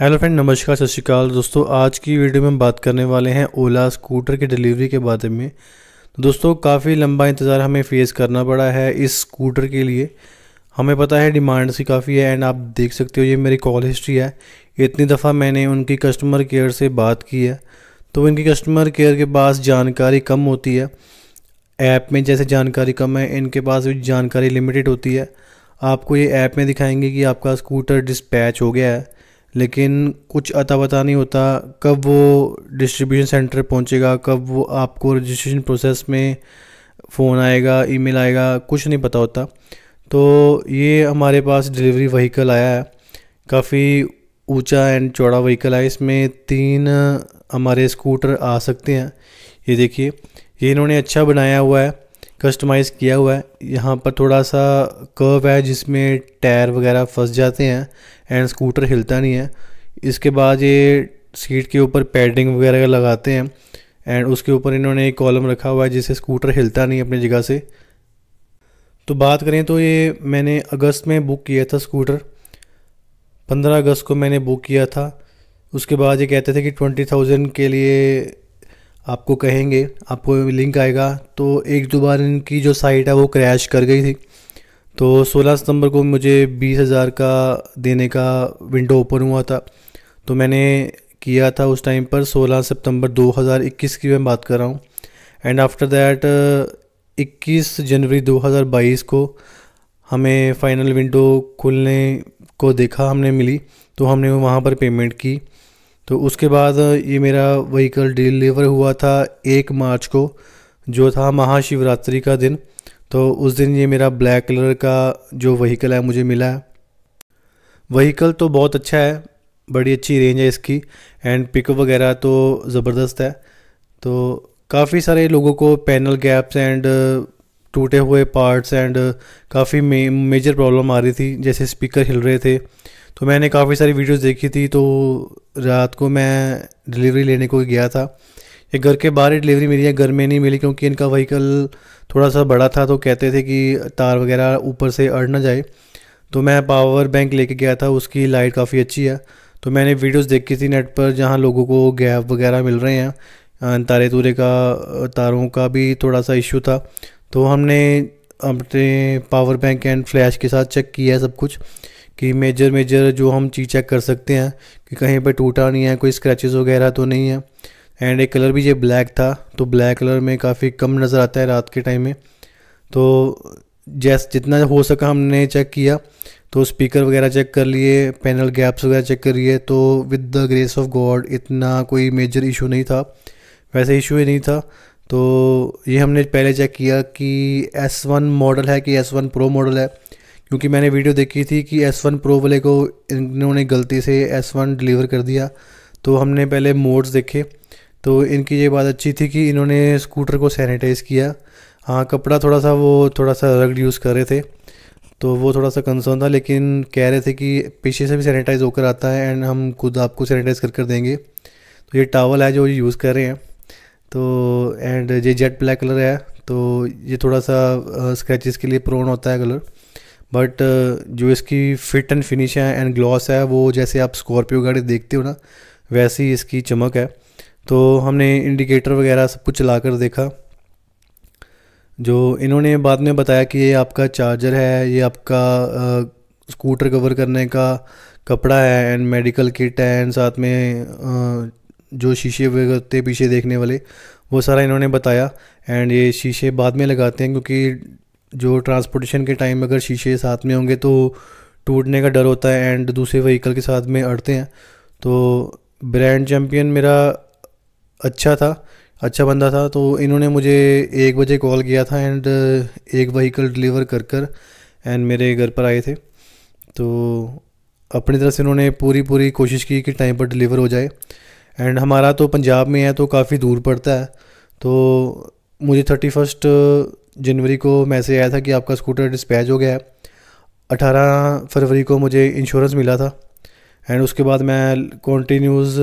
hello friend नमस्कार सत श्रीकाल दोस्तों आज की वीडियो में हम बात करने वाले हैं ओला स्कूटर की डिलीवरी के बारे में तो दोस्तों काफ़ी लंबा इंतज़ार हमें फेस करना पड़ा है इस स्कूटर के लिए हमें पता है डिमांड सी काफ़ी है एंड आप देख सकते हो ये मेरी कॉल हिस्ट्री है इतनी दफ़ा मैंने उनकी कस्टमर केयर से बात की है तो इनकी कस्टमर केयर के पास जानकारी कम होती है ऐप में जैसे जानकारी कम है इनके पास भी जानकारी लिमिटेड होती है आपको ये ऐप में दिखाएंगे कि आपका स्कूटर डिस्पैच हो गया है लेकिन कुछ अता पता नहीं होता कब वो डिस्ट्रीब्यूशन सेंटर पहुंचेगा कब वो आपको रजिस्ट्रेशन प्रोसेस में फ़ोन आएगा ईमेल आएगा कुछ नहीं पता होता तो ये हमारे पास डिलीवरी व्हीकल आया है काफ़ी ऊंचा एंड चौड़ा व्हीकल है इसमें तीन हमारे स्कूटर आ सकते हैं ये देखिए ये इन्होंने अच्छा बनाया हुआ है कस्टमाइज़ किया हुआ है यहाँ पर थोड़ा सा कर्व है जिसमें टायर वगैरह फंस जाते हैं एंड स्कूटर हिलता नहीं है इसके बाद ये सीट के ऊपर पैडिंग वगैरह लगाते हैं एंड उसके ऊपर इन्होंने एक कॉलम रखा हुआ है जिससे स्कूटर हिलता नहीं अपनी जगह से तो बात करें तो ये मैंने अगस्त में बुक किया था स्कूटर पंद्रह अगस्त को मैंने बुक किया था उसके बाद ये कहते थे कि ट्वेंटी थाउजेंड के लिए आपको कहेंगे आपको लिंक आएगा तो एक दो बार इनकी जो साइट है वो क्रैश कर गई थी तो 16 सितंबर को मुझे बीस हज़ार का देने का विंडो ओपन हुआ था तो मैंने किया था उस टाइम पर 16 सितंबर 2021 की मैं बात कर रहा हूँ एंड आफ्टर दैट 21 जनवरी 2022 को हमें फाइनल विंडो खुलने को देखा हमने मिली तो हमने वहाँ पर पेमेंट की तो उसके बाद ये मेरा व्हीकल डिलीवर हुआ था एक मार्च को जो था महाशिवरात्रि का दिन तो उस दिन ये मेरा ब्लैक कलर का जो व्हीकल है मुझे मिला है व्हीकल तो बहुत अच्छा है बड़ी अच्छी रेंज है इसकी एंड पिकअप वगैरह तो ज़बरदस्त है तो काफ़ी सारे लोगों को पैनल गैप्स एंड टूटे हुए पार्ट्स एंड काफ़ी मेजर प्रॉब्लम आ रही थी जैसे स्पीकर हिल रहे थे तो मैंने काफ़ी सारी वीडियोस देखी थी तो रात को मैं डिलीवरी लेने को गया था ये घर के बाहर ही डिलीवरी मिली है घर में नहीं मिली क्योंकि इनका व्हीकल थोड़ा सा बड़ा था तो कहते थे कि तार वगैरह ऊपर से अड़ ना जाए तो मैं पावर बैंक लेके गया था उसकी लाइट काफ़ी अच्छी है तो मैंने वीडियोस देखी थी नेट पर जहाँ लोगों को गैप वगैरह मिल रहे हैं तारे तूरे का तारों का भी थोड़ा सा इशू था तो हमने अपने पावर बैंक एंड फ्लैश के साथ चेक किया सब कुछ कि मेजर मेजर जो हम चीज़ चेक कर सकते हैं कि कहीं पर टूटा नहीं है कोई स्क्रैचेस वगैरह तो नहीं है एंड एक कलर भी ये ब्लैक था तो ब्लैक कलर में काफ़ी कम नज़र आता है रात के टाइम में तो जैस जितना हो सका हमने चेक किया तो स्पीकर वगैरह चेक कर लिए पैनल गैप्स वगैरह चेक कर लिए तो with the grace of God इतना कोई मेजर इशू नहीं था वैसे इशू ही नहीं था तो ये हमने पहले चेक किया कि S1 मॉडल है कि S1 प्रो मॉडल है क्योंकि मैंने वीडियो देखी थी कि एस वन प्रो वाले को इन्होंने गलती से एस वन डिलीवर कर दिया तो हमने पहले मोड्स देखे तो इनकी ये बात अच्छी थी कि इन्होंने स्कूटर को सैनिटाइज़ किया हाँ कपड़ा थोड़ा सा वो थोड़ा सा रग यूज़ कर रहे थे तो वो थोड़ा सा कंसर्न था लेकिन कह रहे थे कि पीछे से भी सैनिटाइज़ होकर आता है एंड हम खुद आपको सैनिटाइज़ कर कर देंगे तो ये टावल है जो यूज़ कर रहे हैं तो एंड ये जेट ब्लैक कलर है तो ये थोड़ा सा स्क्रैचेस के लिए प्रोन होता है कलर बट uh, जो इसकी फिट एंड फिनिश है एंड ग्लॉस है वो जैसे आप स्कॉर्पियो गाड़ी देखते हो ना वैसी इसकी चमक है तो हमने इंडिकेटर वगैरह सब कुछ चला कर देखा जो इन्होंने बाद में बताया कि ये आपका चार्जर है ये आपका स्कूटर uh, कवर करने का कपड़ा है एंड मेडिकल किट है एंड साथ में आ, uh, जो शीशे वगैरह थे पीछे देखने वाले वो सारा इन्होंने बताया एंड ये शीशे बाद में लगाते हैं क्योंकि जो ट्रांसपोर्टेशन के टाइम अगर शीशे साथ में होंगे तो टूटने का डर होता है एंड दूसरे व्हीकल के साथ में अड़ते हैं तो ब्रांड चैम्पियन मेरा अच्छा था अच्छा बंदा था तो इन्होंने मुझे एक बजे कॉल किया था एंड एक व्हीकल डिलीवर कर कर एंड मेरे घर पर आए थे तो अपनी तरफ से इन्होंने पूरी पूरी कोशिश की कि टाइम पर डिलीवर हो जाए एंड हमारा तो पंजाब में है तो काफ़ी दूर पड़ता है तो मुझे थर्टी फर्स्ट जनवरी को मैसेज आया था कि आपका स्कूटर डिस्पैच हो गया है अठारह फरवरी को मुझे इंश्योरेंस मिला था एंड उसके बाद मैं कॉन्टीन्यूज़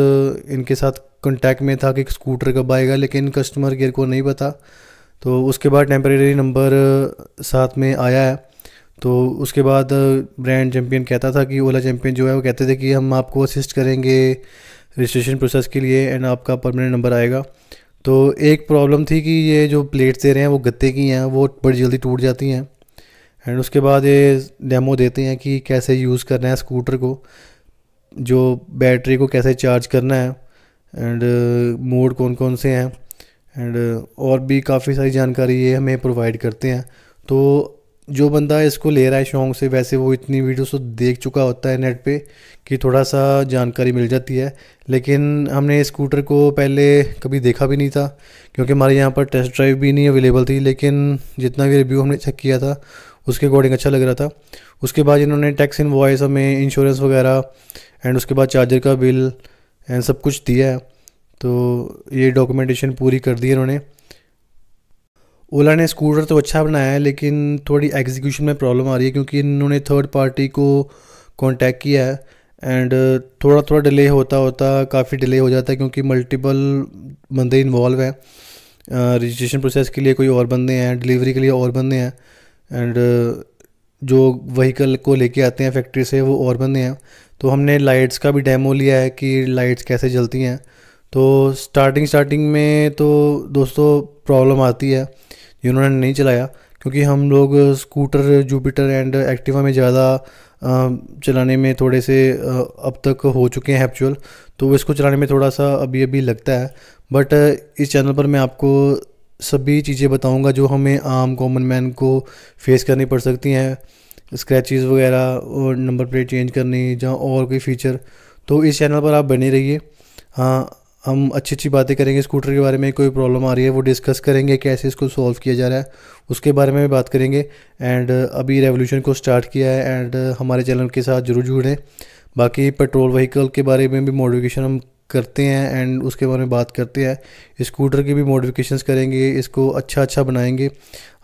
इनके साथ कॉन्टैक्ट में था कि स्कूटर कब आएगा लेकिन कस्टमर केयर को नहीं पता तो उसके बाद टेम्परेरी नंबर साथ में आया है तो उसके बाद ब्रांड चैम्पियन कहता था कि ओला चैम्पियन जो है वो कहते थे कि हम आपको असिस्ट करेंगे रजिस्ट्रेशन प्रोसेस के लिए एंड आपका परमानेंट नंबर आएगा तो एक प्रॉब्लम थी कि ये जो प्लेट्स दे रहे हैं वो गत्ते की हैं वो बड़ी जल्दी टूट जाती हैं एंड उसके बाद ये डेमो देते हैं कि कैसे यूज़ करना है स्कूटर को जो बैटरी को कैसे चार्ज करना है एंड मोड uh, कौन कौन से हैं एंड uh, और भी काफ़ी सारी जानकारी ये हमें प्रोवाइड करते हैं तो जो बंदा इसको ले रहा है शौक से वैसे वो इतनी वीडियोस तो देख चुका होता है नेट पे कि थोड़ा सा जानकारी मिल जाती है लेकिन हमने स्कूटर को पहले कभी देखा भी नहीं था क्योंकि हमारे यहाँ पर टेस्ट ड्राइव भी नहीं अवेलेबल थी लेकिन जितना भी रिव्यू हमने चेक किया था उसके अकॉर्डिंग अच्छा लग रहा था उसके बाद इन्होंने टैक्स इन वॉइस हमें इंश्योरेंस वगैरह एंड उसके बाद चार्जर का बिल एंड सब कुछ दिया है तो ये डॉक्यूमेंटेशन पूरी कर दी इन्होंने ओला ने स्कूटर तो अच्छा बनाया है लेकिन थोड़ी एग्जीक्यूशन में प्रॉब्लम आ रही है क्योंकि इन्होंने थर्ड पार्टी को कांटेक्ट किया है एंड थोड़ा थोड़ा डिले होता होता काफ़ी डिले हो जाता है क्योंकि मल्टीपल बंदे इन्वॉल्व हैं रजिस्ट्रेशन प्रोसेस के लिए कोई और बंदे हैं डिलीवरी के लिए और बंदे हैं एंड जो वहीकल को लेके आते हैं फैक्ट्री से वो और बंदे हैं तो हमने लाइट्स का भी डेमो लिया है कि लाइट्स कैसे जलती हैं तो स्टार्टिंग स्टार्टिंग में तो दोस्तों प्रॉब्लम आती है ये उन्होंने नहीं चलाया क्योंकि हम लोग स्कूटर जुपिटर एंड एक्टिवा में ज़्यादा चलाने में थोड़े से अब तक हो चुके हैं एक्चुअल तो इसको चलाने में थोड़ा सा अभी अभी लगता है बट इस चैनल पर मैं आपको सभी चीज़ें बताऊंगा जो हमें आम कॉमन मैन को फेस करनी पड़ सकती हैं स्क्रैचेस वगैरह और नंबर प्लेट चेंज करनी जहाँ और कोई फीचर तो इस चैनल पर आप बने रहिए हाँ हम अच्छी अच्छी बातें करेंगे स्कूटर के बारे में कोई प्रॉब्लम आ रही है वो डिस्कस करेंगे कैसे इसको सॉल्व किया जा रहा है उसके बारे में भी बात करेंगे एंड अभी रेवोल्यूशन को स्टार्ट किया है एंड हमारे चैनल के साथ जरूर जुड़ें बाकी पेट्रोल व्हीकल के बारे में भी मॉडिफिकेशन हम करते हैं एंड उसके बारे में बात करते हैं स्कूटर की भी मॉडिफिकेशन करेंगे इसको अच्छा अच्छा बनाएंगे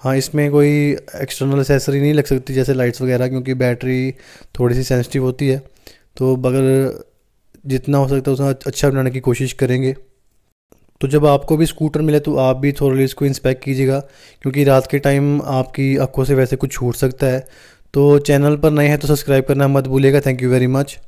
हाँ इसमें कोई एक्सटर्नल एसेसरी नहीं लग सकती जैसे लाइट्स वगैरह क्योंकि बैटरी थोड़ी सी सेंसिटिव होती है तो बगैर जितना हो सकता है उतना अच्छा बनाने की कोशिश करेंगे तो जब आपको भी स्कूटर मिले तो आप भी थोड़ा इसको इंस्पेक्ट कीजिएगा क्योंकि रात के टाइम आपकी आंखों से वैसे कुछ छूट सकता है तो चैनल पर नए हैं तो सब्सक्राइब करना मत भूलिएगा थैंक यू वेरी मच